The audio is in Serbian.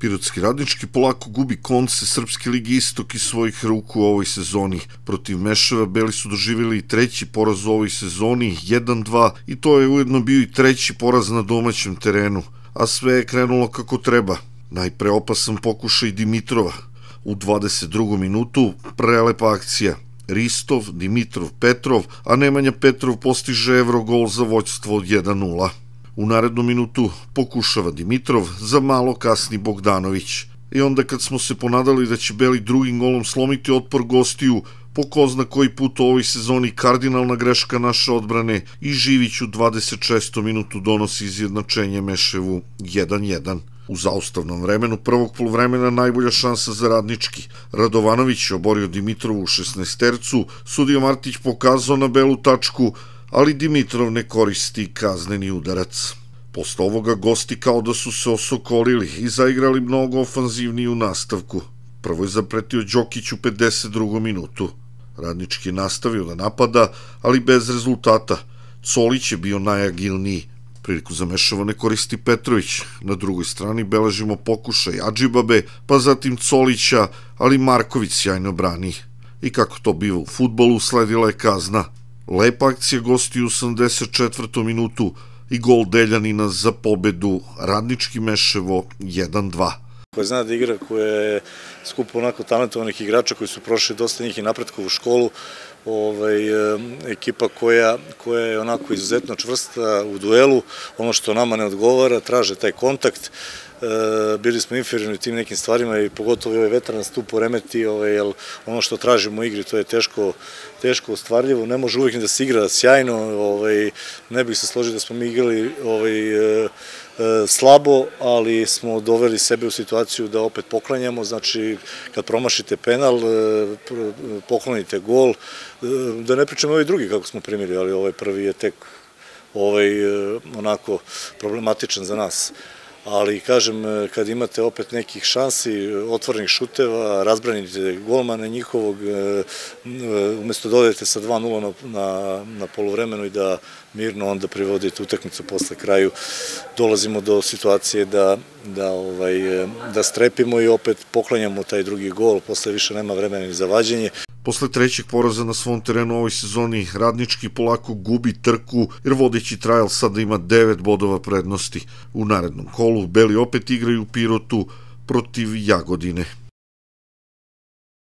Pirotski radnički polako gubi konce Srpske ligi Istok i svojih ruku u ovoj sezoni. Protiv Meševa Beli su doživjeli i treći poraz u ovoj sezoni, 1-2, i to je ujedno bio i treći poraz na domaćem terenu. A sve je krenulo kako treba. Najpre opasan pokušaj Dimitrova. U 22. minutu prelepa akcija. Ristov, Dimitrov, Petrov, a Nemanja Petrov postiže Evrogol za voćstvo od 1-0. U narednu minutu pokušava Dimitrov, za malo kasni Bogdanović. I onda kad smo se ponadali da će Beli drugim golom slomiti otpor gostiju, po ko zna koji put u ovoj sezoni kardinalna greška naše odbrane i Živić u 26. minutu donosi izjednačenje Meševu 1-1. U zaustavnom vremenu prvog polovremena najbolja šansa za radnički. Radovanović je oborio Dimitrovu u 16 tercu, sudio Martić pokazao na belu tačku, ali Dimitrov ne koristi kazneni udarac. Posle ovoga gosti kao da su se osokolili i zaigrali mnogo ofanzivniju u nastavku. Prvo je zapretio Đokić u 52. minutu. Radnički nastavio da napada, ali bez rezultata. Colić je bio najagilniji. Priliku zamešavane koristi Petrović. Na drugoj strani beležimo pokušaj Adžibabe, pa zatim Colića, ali Marković sjajno brani. I kako to biva u futbolu, sledila je kazna – Lepa akcija gosti u 84. minutu i gol Deljanina za pobedu Radnički Meševo 1-2 koja zna da igra, koja je skupo onako talentovanih igrača koji su prošli dosta njih i napretku u školu, ovaj, e, ekipa koja, koja je onako izuzetno čvrsta u duelu, ono što nama ne odgovara, traže taj kontakt, e, bili smo inferiorni u tim nekim stvarima i pogotovo ovaj vetar nas tu poremeti, ovaj, jer ono što tražimo u igri to je teško, teško ostvarljivo, ne može uvijek da se igra sjajno, ovaj, ne bih se složio da smo mi igrali ovaj, e, slabo, ali smo doveli sebe u situaciju da opet poklanjamo, znači kad promašite penal, poklonite gol, Da ne pričam ovi drugi kako smo primili, ali ovaj prvi je tek ovaj, e, onako problematičan za nas. Ali, kažem, e, kad imate opet nekih šansi, otvornih šuteva, razbranite golmane njihovog, e, umesto dodajete da sa 2-0 na, na, na i da mirno onda privodite utakmicu posle kraju, dolazimo do situacije da, da, ovaj, da strepimo i opet poklanjamo taj drugi gol, posle više nema vremena ni za vađenje. Posle trećeg poraza na svom terenu u ovoj sezoni, radnički polako gubi trku, jer vodeći trajal sada ima 9 bodova prednosti. U narednom kolu Beli opet igraju u Pirotu protiv Jagodine.